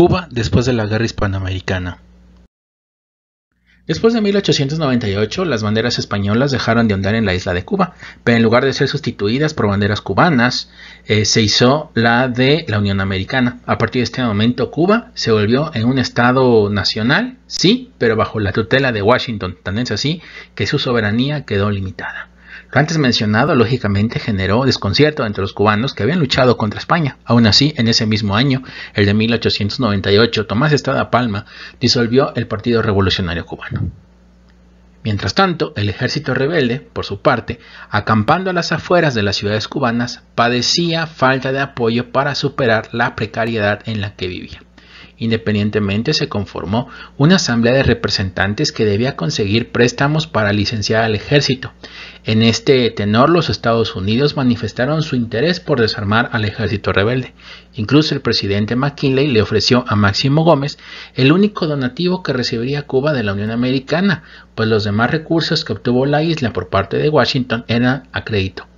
Cuba después de la Guerra Hispanoamericana. Después de 1898, las banderas españolas dejaron de andar en la isla de Cuba, pero en lugar de ser sustituidas por banderas cubanas, eh, se hizo la de la Unión Americana. A partir de este momento, Cuba se volvió en un estado nacional, sí, pero bajo la tutela de Washington, tan es así que su soberanía quedó limitada. Lo antes mencionado, lógicamente, generó desconcierto entre los cubanos que habían luchado contra España. Aún así, en ese mismo año, el de 1898, Tomás Estrada Palma disolvió el Partido Revolucionario Cubano. Mientras tanto, el ejército rebelde, por su parte, acampando a las afueras de las ciudades cubanas, padecía falta de apoyo para superar la precariedad en la que vivía. Independientemente se conformó una asamblea de representantes que debía conseguir préstamos para licenciar al ejército. En este tenor los Estados Unidos manifestaron su interés por desarmar al ejército rebelde. Incluso el presidente McKinley le ofreció a Máximo Gómez el único donativo que recibiría Cuba de la Unión Americana, pues los demás recursos que obtuvo la isla por parte de Washington eran a crédito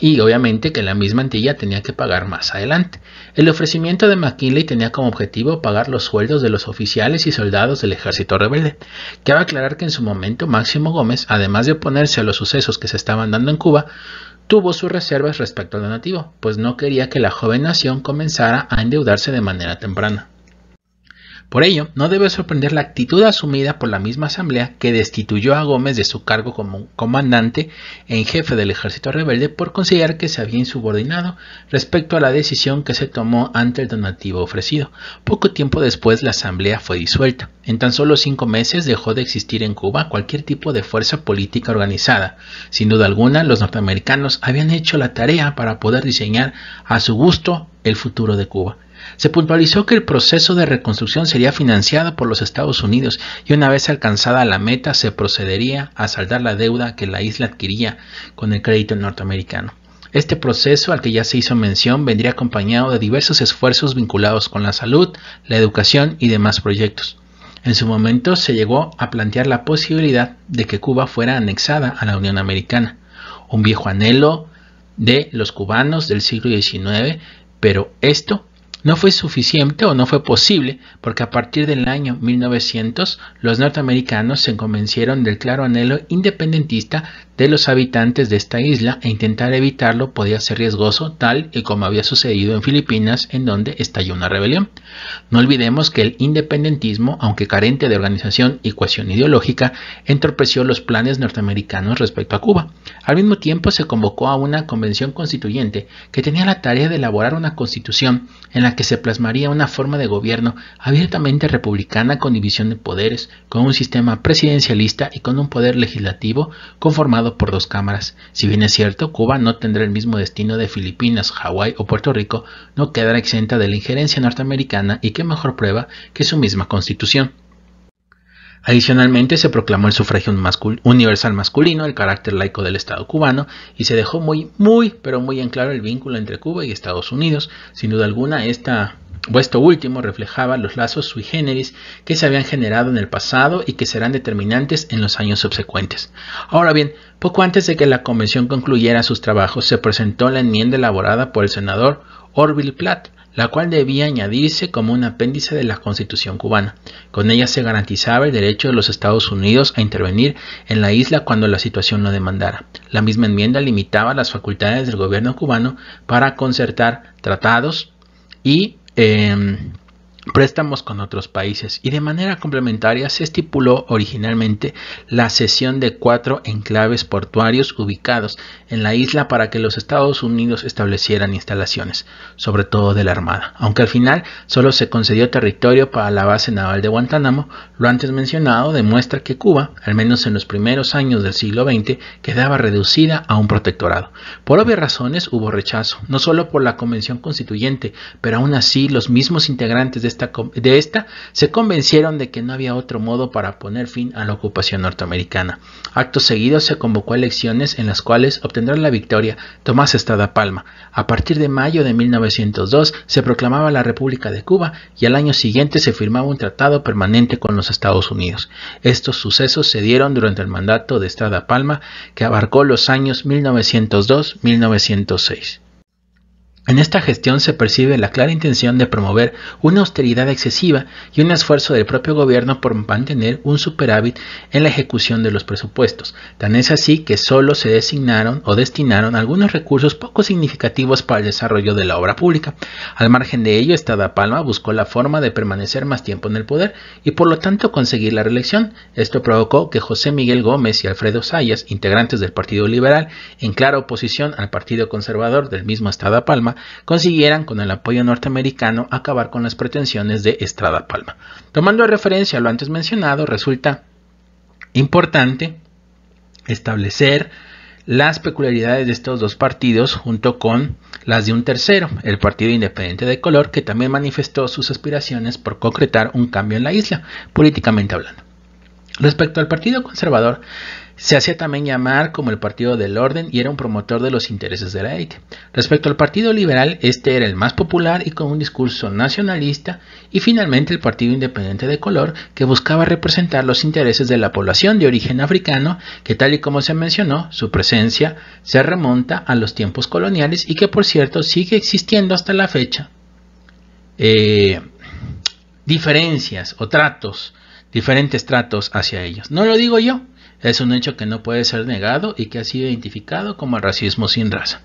y obviamente que la misma Antilla tenía que pagar más adelante. El ofrecimiento de McKinley tenía como objetivo pagar los sueldos de los oficiales y soldados del ejército rebelde. Cabe aclarar que en su momento Máximo Gómez, además de oponerse a los sucesos que se estaban dando en Cuba, tuvo sus reservas respecto al donativo, pues no quería que la joven nación comenzara a endeudarse de manera temprana. Por ello, no debe sorprender la actitud asumida por la misma Asamblea que destituyó a Gómez de su cargo como comandante en jefe del ejército rebelde por considerar que se había insubordinado respecto a la decisión que se tomó ante el donativo ofrecido. Poco tiempo después la Asamblea fue disuelta. En tan solo cinco meses dejó de existir en Cuba cualquier tipo de fuerza política organizada. Sin duda alguna, los norteamericanos habían hecho la tarea para poder diseñar a su gusto el futuro de Cuba se puntualizó que el proceso de reconstrucción sería financiado por los Estados Unidos y una vez alcanzada la meta se procedería a saldar la deuda que la isla adquiría con el crédito norteamericano. Este proceso al que ya se hizo mención vendría acompañado de diversos esfuerzos vinculados con la salud, la educación y demás proyectos. En su momento se llegó a plantear la posibilidad de que Cuba fuera anexada a la Unión Americana, un viejo anhelo de los cubanos del siglo XIX, pero esto no fue suficiente o no fue posible porque a partir del año 1900 los norteamericanos se convencieron del claro anhelo independentista de los habitantes de esta isla e intentar evitarlo podía ser riesgoso tal y como había sucedido en Filipinas en donde estalló una rebelión. No olvidemos que el independentismo, aunque carente de organización y cuestión ideológica, entorpeció los planes norteamericanos respecto a Cuba. Al mismo tiempo se convocó a una convención constituyente que tenía la tarea de elaborar una constitución en la que se plasmaría una forma de gobierno abiertamente republicana con división de poderes, con un sistema presidencialista y con un poder legislativo conformado por dos cámaras. Si bien es cierto, Cuba no tendrá el mismo destino de Filipinas, Hawái o Puerto Rico, no quedará exenta de la injerencia norteamericana y qué mejor prueba que su misma constitución. Adicionalmente, se proclamó el sufragio universal masculino, el carácter laico del Estado cubano, y se dejó muy, muy, pero muy en claro el vínculo entre Cuba y Estados Unidos. Sin duda alguna, esta, esto último reflejaba los lazos sui generis que se habían generado en el pasado y que serán determinantes en los años subsecuentes. Ahora bien, poco antes de que la convención concluyera sus trabajos, se presentó la enmienda elaborada por el senador Orville Platt, la cual debía añadirse como un apéndice de la Constitución cubana. Con ella se garantizaba el derecho de los Estados Unidos a intervenir en la isla cuando la situación lo demandara. La misma enmienda limitaba las facultades del gobierno cubano para concertar tratados y em, préstamos con otros países y de manera complementaria se estipuló originalmente la cesión de cuatro enclaves portuarios ubicados en la isla para que los Estados Unidos establecieran instalaciones, sobre todo de la Armada, aunque al final solo se concedió territorio para la base naval de Guantánamo, lo antes mencionado demuestra que Cuba, al menos en los primeros años del siglo XX, quedaba reducida a un protectorado. Por obvias razones hubo rechazo, no solo por la Convención Constituyente, pero aún así los mismos integrantes de de esta se convencieron de que no había otro modo para poner fin a la ocupación norteamericana. Acto seguido se convocó a elecciones en las cuales obtendrá la victoria Tomás Estrada Palma. A partir de mayo de 1902 se proclamaba la República de Cuba y al año siguiente se firmaba un tratado permanente con los Estados Unidos. Estos sucesos se dieron durante el mandato de Estrada Palma que abarcó los años 1902-1906. En esta gestión se percibe la clara intención de promover una austeridad excesiva y un esfuerzo del propio gobierno por mantener un superávit en la ejecución de los presupuestos. Tan es así que solo se designaron o destinaron algunos recursos poco significativos para el desarrollo de la obra pública. Al margen de ello, Estada Palma buscó la forma de permanecer más tiempo en el poder y por lo tanto conseguir la reelección. Esto provocó que José Miguel Gómez y Alfredo Sayas, integrantes del Partido Liberal, en clara oposición al Partido Conservador del mismo Estado Palma, consiguieran, con el apoyo norteamericano, acabar con las pretensiones de Estrada Palma. Tomando referencia a lo antes mencionado, resulta importante establecer las peculiaridades de estos dos partidos junto con las de un tercero, el Partido Independiente de Color, que también manifestó sus aspiraciones por concretar un cambio en la isla, políticamente hablando. Respecto al Partido Conservador, se hacía también llamar como el Partido del Orden y era un promotor de los intereses de la élite. Respecto al Partido Liberal, este era el más popular y con un discurso nacionalista, y finalmente el Partido Independiente de Color, que buscaba representar los intereses de la población de origen africano, que tal y como se mencionó, su presencia se remonta a los tiempos coloniales y que por cierto sigue existiendo hasta la fecha. Eh, diferencias o tratos, diferentes tratos hacia ellos. No lo digo yo, es un hecho que no puede ser negado y que ha sido identificado como el racismo sin raza.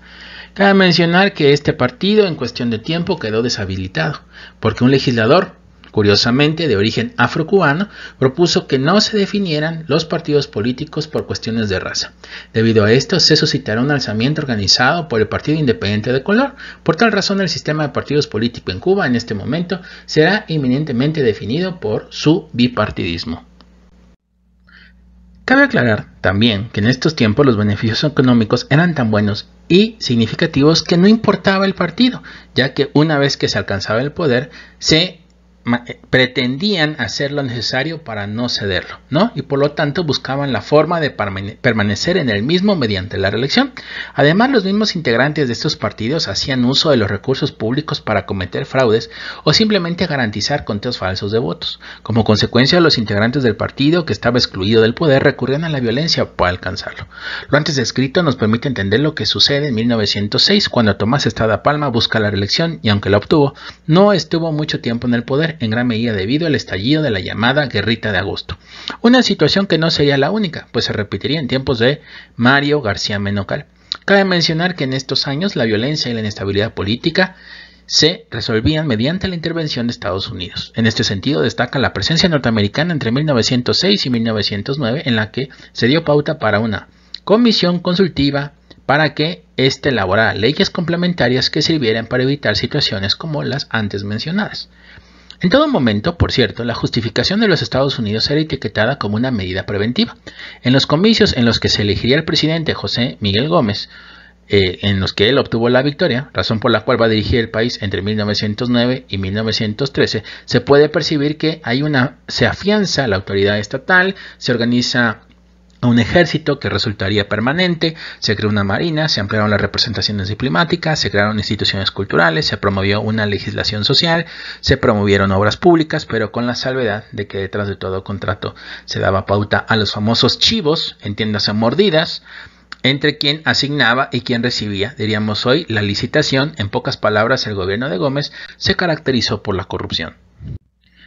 Cabe mencionar que este partido en cuestión de tiempo quedó deshabilitado, porque un legislador, curiosamente de origen afrocubano, propuso que no se definieran los partidos políticos por cuestiones de raza. Debido a esto, se suscitará un alzamiento organizado por el Partido Independiente de Color. Por tal razón, el sistema de partidos políticos en Cuba en este momento será inminentemente definido por su bipartidismo. Cabe aclarar también que en estos tiempos los beneficios económicos eran tan buenos y significativos que no importaba el partido, ya que una vez que se alcanzaba el poder, se eh, pretendían hacer lo necesario para no cederlo, ¿no? Y por lo tanto buscaban la forma de permanecer en el mismo mediante la reelección. Además, los mismos integrantes de estos partidos hacían uso de los recursos públicos para cometer fraudes o simplemente garantizar conteos falsos de votos. Como consecuencia, los integrantes del partido que estaba excluido del poder recurrían a la violencia para alcanzarlo. Lo antes descrito nos permite entender lo que sucede en 1906 cuando Tomás Estrada Palma busca la reelección y aunque la obtuvo, no estuvo mucho tiempo en el poder en gran medida debido al estallido de la llamada guerrita de agosto. Una situación que no sería la única, pues se repetiría en tiempos de Mario García Menocal. Cabe mencionar que en estos años la violencia y la inestabilidad política se resolvían mediante la intervención de Estados Unidos. En este sentido, destaca la presencia norteamericana entre 1906 y 1909, en la que se dio pauta para una comisión consultiva para que éste elaborara leyes complementarias que sirvieran para evitar situaciones como las antes mencionadas. En todo momento, por cierto, la justificación de los Estados Unidos era etiquetada como una medida preventiva. En los comicios en los que se elegiría el presidente José Miguel Gómez, eh, en los que él obtuvo la victoria, razón por la cual va a dirigir el país entre 1909 y 1913, se puede percibir que hay una se afianza la autoridad estatal, se organiza un ejército que resultaría permanente, se creó una marina, se ampliaron las representaciones diplomáticas, se crearon instituciones culturales, se promovió una legislación social, se promovieron obras públicas, pero con la salvedad de que detrás de todo contrato se daba pauta a los famosos chivos, entiéndase mordidas, entre quien asignaba y quien recibía, diríamos hoy, la licitación, en pocas palabras, el gobierno de Gómez se caracterizó por la corrupción.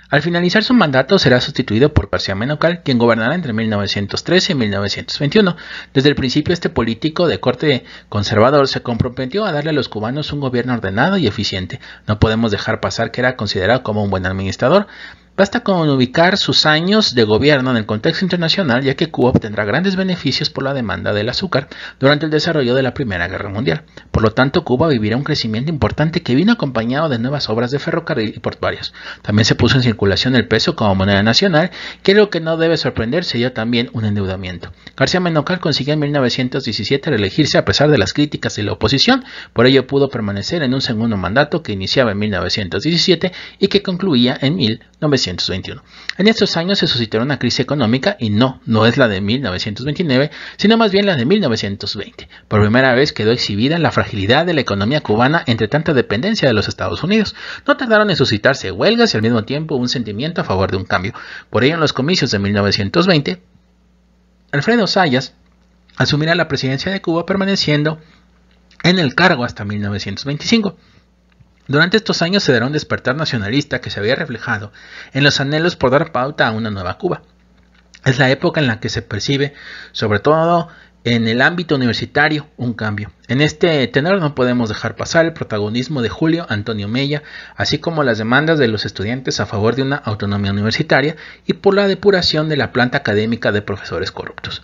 Al finalizar su mandato será sustituido por García Menocal, quien gobernará entre 1913 y 1921. Desde el principio este político de corte conservador se comprometió a darle a los cubanos un gobierno ordenado y eficiente. No podemos dejar pasar que era considerado como un buen administrador. Basta con ubicar sus años de gobierno en el contexto internacional, ya que Cuba obtendrá grandes beneficios por la demanda del azúcar durante el desarrollo de la Primera Guerra Mundial. Por lo tanto, Cuba vivirá un crecimiento importante que vino acompañado de nuevas obras de ferrocarril y portuarios. También se puso en circulación el peso como moneda nacional, que lo que no debe sorprender sería también un endeudamiento. García Menocal consiguió en 1917 reelegirse a pesar de las críticas de la oposición, por ello pudo permanecer en un segundo mandato que iniciaba en 1917 y que concluía en 1917. En estos años se suscitó una crisis económica y no, no es la de 1929, sino más bien la de 1920. Por primera vez quedó exhibida la fragilidad de la economía cubana entre tanta dependencia de los Estados Unidos. No tardaron en suscitarse huelgas y al mismo tiempo un sentimiento a favor de un cambio. Por ello, en los comicios de 1920, Alfredo Sayas asumirá la presidencia de Cuba permaneciendo en el cargo hasta 1925. Durante estos años se dará un despertar nacionalista que se había reflejado en los anhelos por dar pauta a una nueva Cuba. Es la época en la que se percibe, sobre todo en el ámbito universitario, un cambio. En este tenor no podemos dejar pasar el protagonismo de Julio Antonio Mella, así como las demandas de los estudiantes a favor de una autonomía universitaria y por la depuración de la planta académica de profesores corruptos.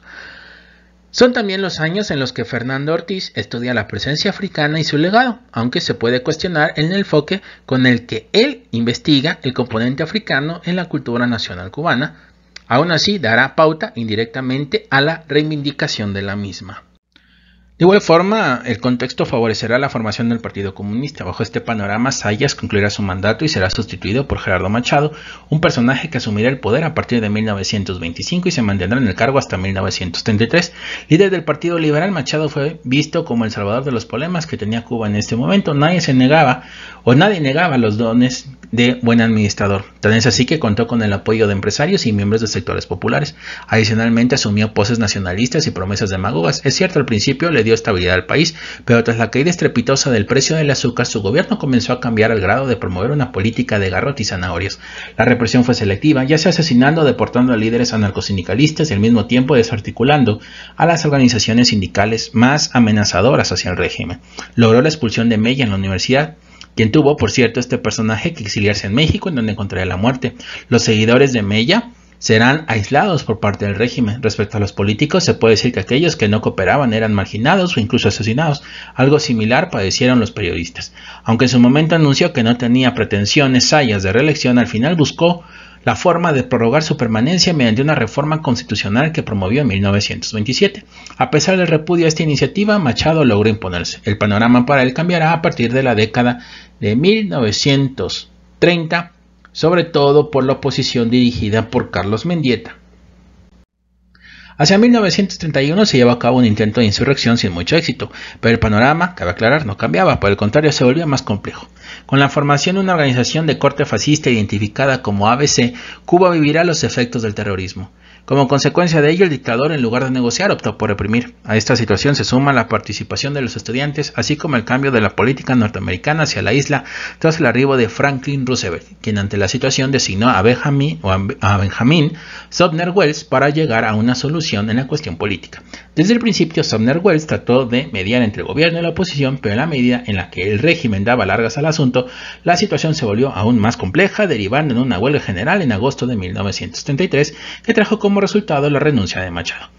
Son también los años en los que Fernando Ortiz estudia la presencia africana y su legado, aunque se puede cuestionar el enfoque con el que él investiga el componente africano en la cultura nacional cubana, aún así dará pauta indirectamente a la reivindicación de la misma. De igual forma, el contexto favorecerá la formación del Partido Comunista. Bajo este panorama, Sayas concluirá su mandato y será sustituido por Gerardo Machado, un personaje que asumirá el poder a partir de 1925 y se mantendrá en el cargo hasta 1933. Líder del Partido Liberal, Machado fue visto como el salvador de los problemas que tenía Cuba en este momento. Nadie se negaba o nadie negaba los dones de buen administrador. Tan es así que contó con el apoyo de empresarios y miembros de sectores populares. Adicionalmente asumió poses nacionalistas y promesas demagogas. Es cierto, al principio le dio estabilidad al país, pero tras la caída estrepitosa del precio del azúcar, su gobierno comenzó a cambiar al grado de promover una política de garrote y zanahorias. La represión fue selectiva, ya sea asesinando o deportando a líderes anarcosindicalistas y al mismo tiempo desarticulando a las organizaciones sindicales más amenazadoras hacia el régimen. Logró la expulsión de Mella en la universidad quien tuvo, por cierto, este personaje que exiliarse en México en donde encontraría la muerte. Los seguidores de Mella serán aislados por parte del régimen. Respecto a los políticos, se puede decir que aquellos que no cooperaban eran marginados o incluso asesinados. Algo similar padecieron los periodistas. Aunque en su momento anunció que no tenía pretensiones sayas de reelección, al final buscó la forma de prorrogar su permanencia mediante una reforma constitucional que promovió en 1927. A pesar del repudio a esta iniciativa, Machado logró imponerse. El panorama para él cambiará a partir de la década de 1930, sobre todo por la oposición dirigida por Carlos Mendieta. Hacia 1931 se llevó a cabo un intento de insurrección sin mucho éxito, pero el panorama, cabe aclarar, no cambiaba, por el contrario se volvía más complejo. Con la formación de una organización de corte fascista identificada como ABC, Cuba vivirá los efectos del terrorismo. Como consecuencia de ello, el dictador, en lugar de negociar, optó por reprimir. A esta situación se suma la participación de los estudiantes, así como el cambio de la política norteamericana hacia la isla tras el arribo de Franklin Roosevelt, quien ante la situación designó a Benjamin, o a Benjamin Sumner Wells para llegar a una solución en la cuestión política. Desde el principio, Sumner Wells trató de mediar entre el gobierno y la oposición, pero en la medida en la que el régimen daba largas al asunto, la situación se volvió aún más compleja, derivando en una huelga general en agosto de 1933 que trajo como como resultado la renuncia de Machado.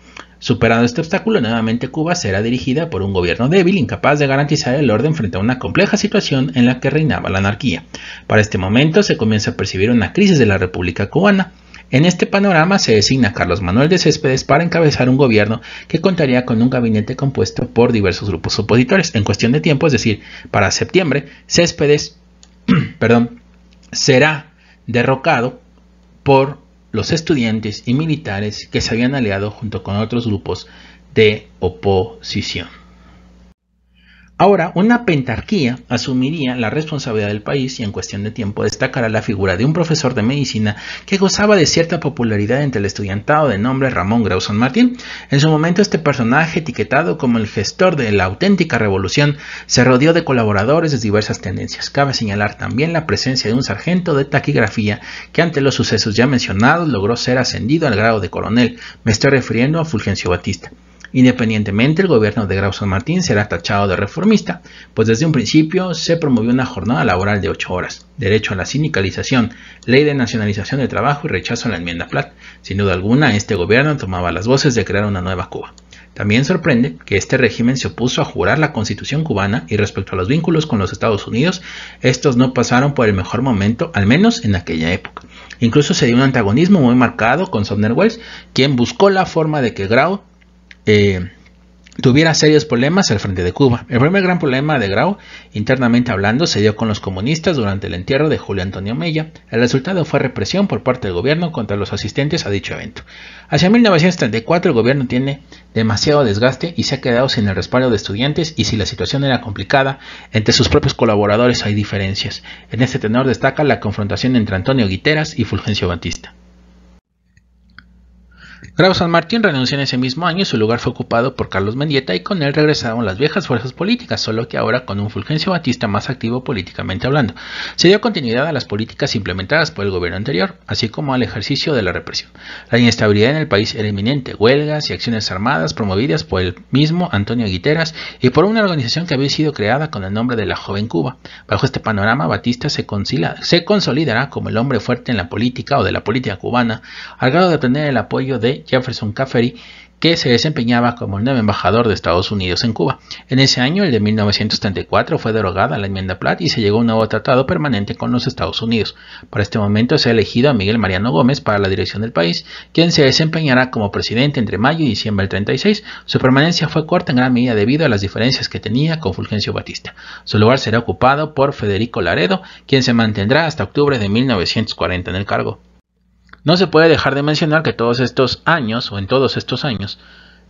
Superando este obstáculo, nuevamente Cuba será dirigida por un gobierno débil, incapaz de garantizar el orden frente a una compleja situación en la que reinaba la anarquía. Para este momento se comienza a percibir una crisis de la República Cubana. En este panorama se designa Carlos Manuel de Céspedes para encabezar un gobierno que contaría con un gabinete compuesto por diversos grupos opositores. En cuestión de tiempo, es decir, para septiembre, Céspedes será derrocado por los estudiantes y militares que se habían aliado junto con otros grupos de oposición. Ahora, una pentarquía asumiría la responsabilidad del país y en cuestión de tiempo destacará la figura de un profesor de medicina que gozaba de cierta popularidad entre el estudiantado de nombre Ramón Grauson Martín. En su momento este personaje, etiquetado como el gestor de la auténtica revolución, se rodeó de colaboradores de diversas tendencias. Cabe señalar también la presencia de un sargento de taquigrafía que ante los sucesos ya mencionados logró ser ascendido al grado de coronel. Me estoy refiriendo a Fulgencio Batista. Independientemente, el gobierno de Grau San Martín será tachado de reformista, pues desde un principio se promovió una jornada laboral de 8 horas, derecho a la sindicalización, ley de nacionalización de trabajo y rechazo a la enmienda Platt. Sin duda alguna, este gobierno tomaba las voces de crear una nueva Cuba. También sorprende que este régimen se opuso a jurar la constitución cubana y respecto a los vínculos con los Estados Unidos, estos no pasaron por el mejor momento, al menos en aquella época. Incluso se dio un antagonismo muy marcado con Sumner Wells, quien buscó la forma de que Grau eh, tuviera serios problemas al frente de Cuba. El primer gran problema de Grau, internamente hablando, se dio con los comunistas durante el entierro de Julio Antonio Mella. El resultado fue represión por parte del gobierno contra los asistentes a dicho evento. Hacia 1934 el gobierno tiene demasiado desgaste y se ha quedado sin el respaldo de estudiantes y si la situación era complicada, entre sus propios colaboradores hay diferencias. En este tenor destaca la confrontación entre Antonio Guiteras y Fulgencio Batista. Grau San Martín renunció en ese mismo año y su lugar fue ocupado por Carlos Mendieta y con él regresaron las viejas fuerzas políticas, solo que ahora con un Fulgencio Batista más activo políticamente hablando. Se dio continuidad a las políticas implementadas por el gobierno anterior, así como al ejercicio de la represión. La inestabilidad en el país era inminente, huelgas y acciones armadas promovidas por el mismo Antonio Guiteras y por una organización que había sido creada con el nombre de la Joven Cuba. Bajo este panorama, Batista se, se consolidará como el hombre fuerte en la política o de la política cubana, al grado de tener el apoyo de Jefferson Caffery, que se desempeñaba como el nuevo embajador de Estados Unidos en Cuba. En ese año, el de 1934, fue derogada la enmienda Platt y se llegó a un nuevo tratado permanente con los Estados Unidos. Para este momento se ha elegido a Miguel Mariano Gómez para la dirección del país, quien se desempeñará como presidente entre mayo y diciembre del 36. Su permanencia fue corta en gran medida debido a las diferencias que tenía con Fulgencio Batista. Su lugar será ocupado por Federico Laredo, quien se mantendrá hasta octubre de 1940 en el cargo. No se puede dejar de mencionar que todos estos años, o en todos estos años,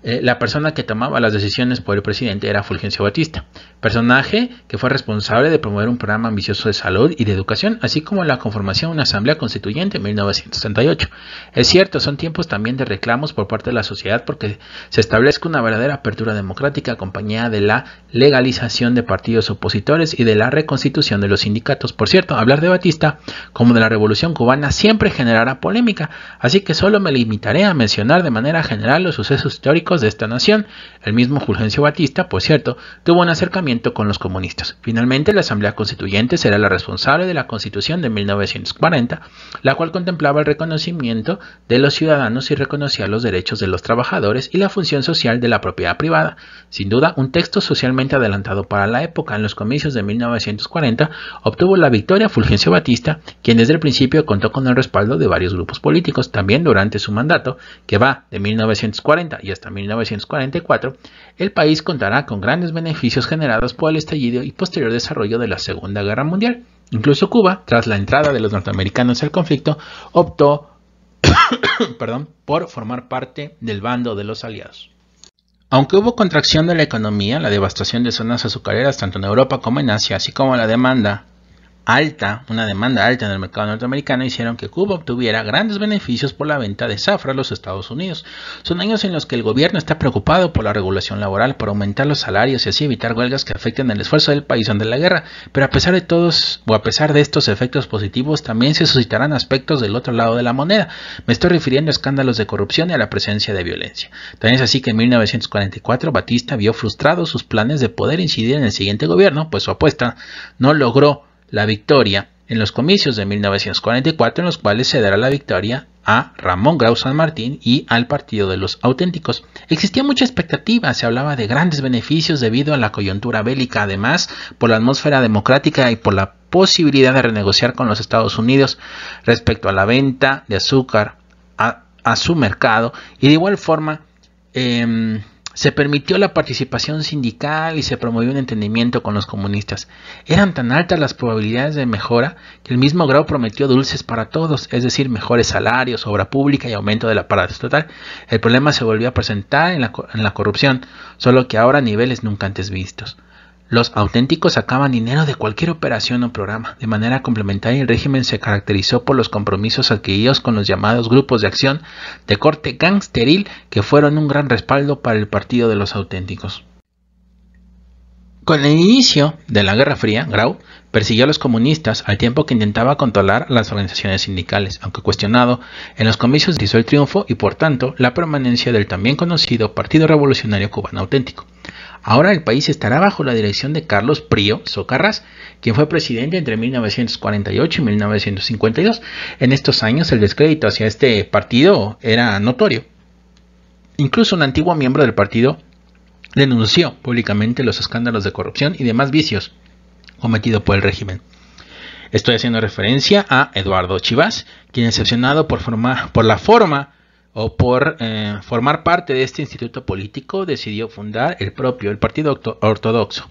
eh, la persona que tomaba las decisiones por el presidente era Fulgencio Batista, personaje que fue responsable de promover un programa ambicioso de salud y de educación, así como la conformación de una asamblea constituyente en 1968. Es cierto, son tiempos también de reclamos por parte de la sociedad porque se establezca una verdadera apertura democrática acompañada de la legalización de partidos opositores y de la reconstitución de los sindicatos. Por cierto, hablar de Batista como de la revolución cubana siempre generará polémica, así que solo me limitaré a mencionar de manera general los sucesos históricos de esta nación. El mismo Fulgencio Batista, por cierto, tuvo un acercamiento con los comunistas. Finalmente, la Asamblea Constituyente será la responsable de la Constitución de 1940, la cual contemplaba el reconocimiento de los ciudadanos y reconocía los derechos de los trabajadores y la función social de la propiedad privada. Sin duda, un texto socialmente adelantado para la época en los comicios de 1940 obtuvo la victoria Fulgencio Batista, quien desde el principio contó con el respaldo de varios grupos políticos, también durante su mandato, que va de 1940 y hasta 1944, el país contará con grandes beneficios generados por el estallido y posterior desarrollo de la Segunda Guerra Mundial. Incluso Cuba, tras la entrada de los norteamericanos al conflicto, optó perdón, por formar parte del bando de los aliados. Aunque hubo contracción de la economía, la devastación de zonas azucareras tanto en Europa como en Asia, así como la demanda alta, una demanda alta en el mercado norteamericano hicieron que Cuba obtuviera grandes beneficios por la venta de zafra a los Estados Unidos. Son años en los que el gobierno está preocupado por la regulación laboral, por aumentar los salarios y así evitar huelgas que afecten el esfuerzo del país ante la guerra. Pero a pesar de todos, o a pesar de estos efectos positivos, también se suscitarán aspectos del otro lado de la moneda. Me estoy refiriendo a escándalos de corrupción y a la presencia de violencia. También es así que en 1944 Batista vio frustrados sus planes de poder incidir en el siguiente gobierno, pues su apuesta no logró la victoria en los comicios de 1944 en los cuales se dará la victoria a Ramón Grau San Martín y al Partido de los Auténticos. Existía mucha expectativa, se hablaba de grandes beneficios debido a la coyuntura bélica, además por la atmósfera democrática y por la posibilidad de renegociar con los Estados Unidos respecto a la venta de azúcar a, su mercado y de igual forma eh, se permitió la participación sindical y se promovió un entendimiento con los comunistas. Eran tan altas las probabilidades de mejora que el mismo grado prometió dulces para todos, es decir, mejores salarios, obra pública y aumento de la parada total. El problema se volvió a presentar en la, en la corrupción, solo que ahora a niveles nunca antes vistos. Los auténticos sacaban dinero de cualquier operación o programa. De manera complementaria, el régimen se caracterizó por los compromisos adquiridos con los llamados grupos de acción de corte gangsteril que fueron un gran respaldo para el partido de los auténticos. Con el inicio de la Guerra Fría, Grau persiguió a los comunistas al tiempo que intentaba controlar las organizaciones sindicales, aunque cuestionado, en los comicios hizo el triunfo y por tanto la permanencia del también conocido Partido Revolucionario Cubano Auténtico. Ahora el país estará bajo la dirección de Carlos Prío Socarrás, quien fue presidente entre 1948 y 1952. En estos años el descrédito hacia este partido era notorio. Incluso un antiguo miembro del partido denunció públicamente los escándalos de corrupción y demás vicios cometidos por el régimen. Estoy haciendo referencia a Eduardo Chivas, quien excepcionado por, por la forma o por eh, formar parte de este instituto político, decidió fundar el propio, el Partido Ortodoxo,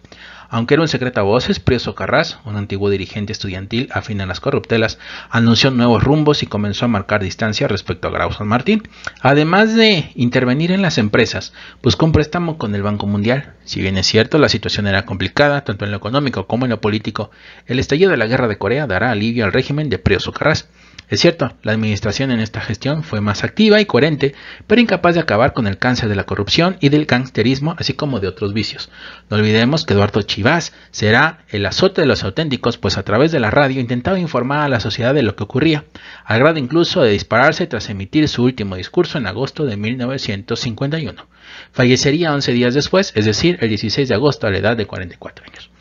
aunque era un secreto a voces, Prieto Carras, un antiguo dirigente estudiantil afín a las corruptelas, anunció nuevos rumbos y comenzó a marcar distancia respecto a Grau San Martín. Además de intervenir en las empresas, buscó un préstamo con el Banco Mundial. Si bien es cierto, la situación era complicada, tanto en lo económico como en lo político, el estallido de la Guerra de Corea dará alivio al régimen de Prieto Carras. Es cierto, la administración en esta gestión fue más activa y coherente, pero incapaz de acabar con el cáncer de la corrupción y del gangsterismo, así como de otros vicios. No olvidemos que Eduardo Chi vas será el azote de los auténticos, pues a través de la radio intentaba informar a la sociedad de lo que ocurría, al grado incluso de dispararse tras emitir su último discurso en agosto de 1951. Fallecería 11 días después, es decir, el 16 de agosto a la edad de 44 años.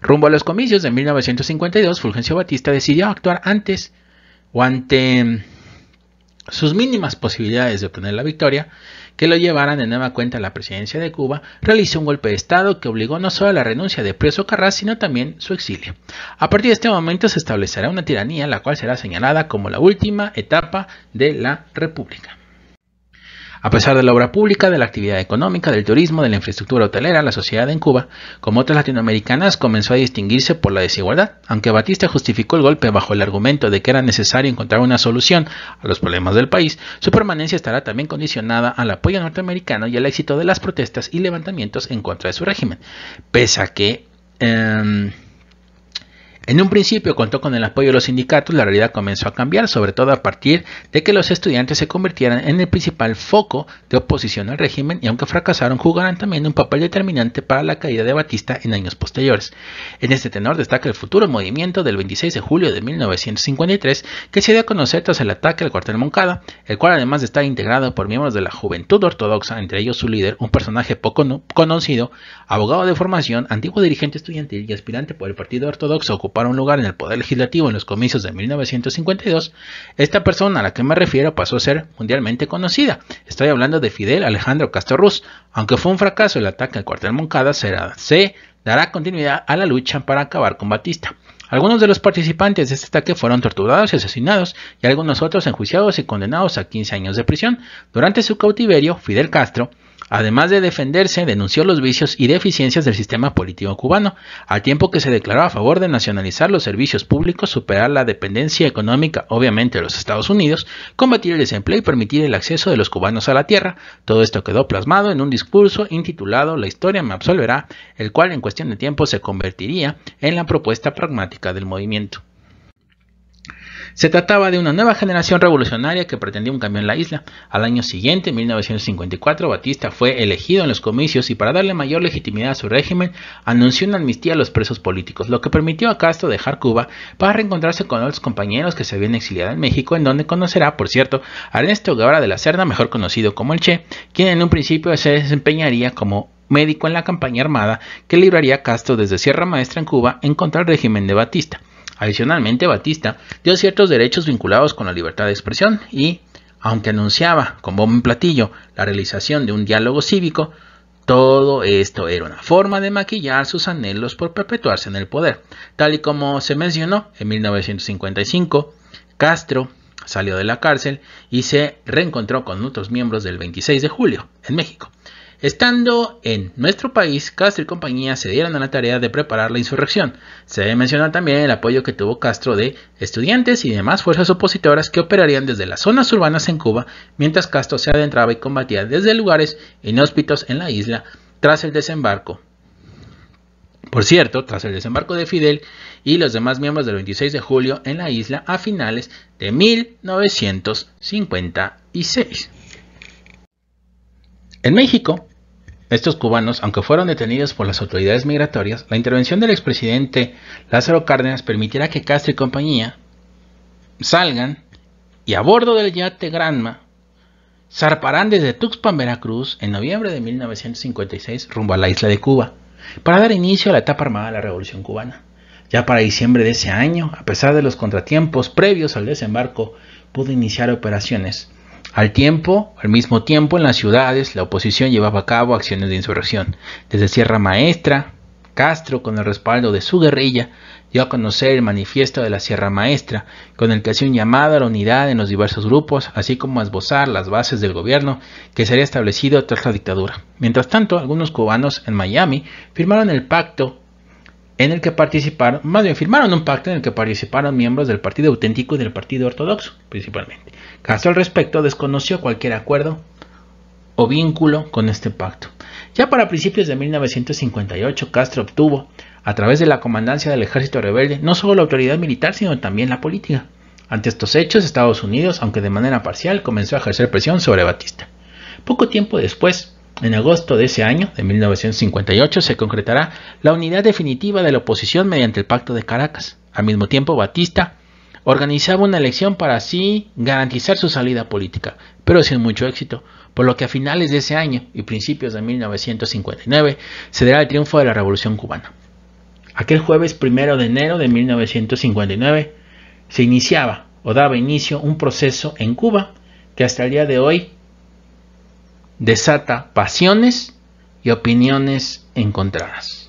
Rumbo a los comicios de 1952, Fulgencio Batista decidió actuar antes o ante sus mínimas posibilidades de obtener la victoria, que lo llevaran de nueva cuenta a la presidencia de Cuba, realizó un golpe de Estado que obligó no solo a la renuncia de Preso Carras, sino también su exilio. A partir de este momento se establecerá una tiranía, la cual será señalada como la última etapa de la República. A pesar de la obra pública, de la actividad económica, del turismo, de la infraestructura hotelera, la sociedad en Cuba, como otras latinoamericanas, comenzó a distinguirse por la desigualdad, aunque Batista justificó el golpe bajo el argumento de que era necesario encontrar una solución a los problemas del país, su permanencia estará también condicionada al apoyo norteamericano y al éxito de las protestas y levantamientos en contra de su régimen, pese a que... Em, en un principio contó con el apoyo de los sindicatos, la realidad comenzó a cambiar, sobre todo a partir de que los estudiantes se convirtieran en el principal foco de oposición al régimen y aunque fracasaron jugarán también un papel determinante para la caída de Batista en años posteriores. En este tenor destaca el futuro movimiento del 26 de julio de 1953 que se dio a conocer tras el ataque al cuartel Moncada, el cual además de integrado por miembros de la juventud ortodoxa, entre ellos su líder, un personaje poco conocido, abogado de formación, antiguo dirigente estudiantil y aspirante por el partido ortodoxo para un lugar en el Poder Legislativo en los comicios de 1952, esta persona a la que me refiero pasó a ser mundialmente conocida. Estoy hablando de Fidel Alejandro Castro Ruz. Aunque fue un fracaso el ataque al cuartel Moncada, será, se dará continuidad a la lucha para acabar con Batista. Algunos de los participantes de este ataque fueron torturados y asesinados, y algunos otros enjuiciados y condenados a 15 años de prisión. Durante su cautiverio, Fidel Castro Además de defenderse, denunció los vicios y deficiencias del sistema político cubano, al tiempo que se declaró a favor de nacionalizar los servicios públicos, superar la dependencia económica obviamente de los Estados Unidos, combatir el desempleo y permitir el acceso de los cubanos a la tierra. Todo esto quedó plasmado en un discurso intitulado La historia me absolverá, el cual en cuestión de tiempo se convertiría en la propuesta pragmática del movimiento. Se trataba de una nueva generación revolucionaria que pretendía un cambio en la isla. Al año siguiente, 1954, Batista fue elegido en los comicios y para darle mayor legitimidad a su régimen, anunció una amnistía a los presos políticos, lo que permitió a Castro dejar Cuba para reencontrarse con otros compañeros que se habían exiliado en México, en donde conocerá, por cierto, a Ernesto Guevara de la Serna, mejor conocido como el Che, quien en un principio se desempeñaría como médico en la campaña armada que libraría a Castro desde Sierra Maestra en Cuba en contra del régimen de Batista. Adicionalmente, Batista dio ciertos derechos vinculados con la libertad de expresión y, aunque anunciaba con bombo en platillo la realización de un diálogo cívico, todo esto era una forma de maquillar sus anhelos por perpetuarse en el poder. Tal y como se mencionó, en 1955, Castro salió de la cárcel y se reencontró con otros miembros del 26 de julio en México. Estando en nuestro país, Castro y compañía se dieron a la tarea de preparar la insurrección. Se debe mencionar también el apoyo que tuvo Castro de estudiantes y demás fuerzas opositoras que operarían desde las zonas urbanas en Cuba, mientras Castro se adentraba y combatía desde lugares inhóspitos en la isla tras el desembarco. Por cierto, tras el desembarco de Fidel y los demás miembros del 26 de julio en la isla a finales de 1956. En México, estos cubanos, aunque fueron detenidos por las autoridades migratorias, la intervención del expresidente Lázaro Cárdenas permitirá que Castro y compañía salgan y a bordo del yate Granma zarparán desde Tuxpan, Veracruz, en noviembre de 1956 rumbo a la isla de Cuba, para dar inicio a la etapa armada de la Revolución cubana. Ya para diciembre de ese año, a pesar de los contratiempos previos al desembarco, pudo iniciar operaciones al tiempo, al mismo tiempo, en las ciudades, la oposición llevaba a cabo acciones de insurrección. Desde Sierra Maestra, Castro, con el respaldo de su guerrilla, dio a conocer el manifiesto de la Sierra Maestra, con el que hacía un llamado a la unidad en los diversos grupos, así como a esbozar las bases del gobierno que sería establecido tras la dictadura. Mientras tanto, algunos cubanos en Miami firmaron el pacto en el que participaron, más bien firmaron un pacto en el que participaron miembros del Partido Auténtico y del Partido Ortodoxo, principalmente. Castro al respecto desconoció cualquier acuerdo o vínculo con este pacto. Ya para principios de 1958, Castro obtuvo, a través de la comandancia del ejército rebelde, no solo la autoridad militar, sino también la política. Ante estos hechos, Estados Unidos, aunque de manera parcial, comenzó a ejercer presión sobre Batista. Poco tiempo después, en agosto de ese año, de 1958, se concretará la unidad definitiva de la oposición mediante el Pacto de Caracas. Al mismo tiempo, Batista organizaba una elección para así garantizar su salida política, pero sin mucho éxito, por lo que a finales de ese año y principios de 1959 se dará el triunfo de la Revolución cubana. Aquel jueves primero de enero de 1959 se iniciaba o daba inicio un proceso en Cuba que hasta el día de hoy desata pasiones y opiniones encontradas.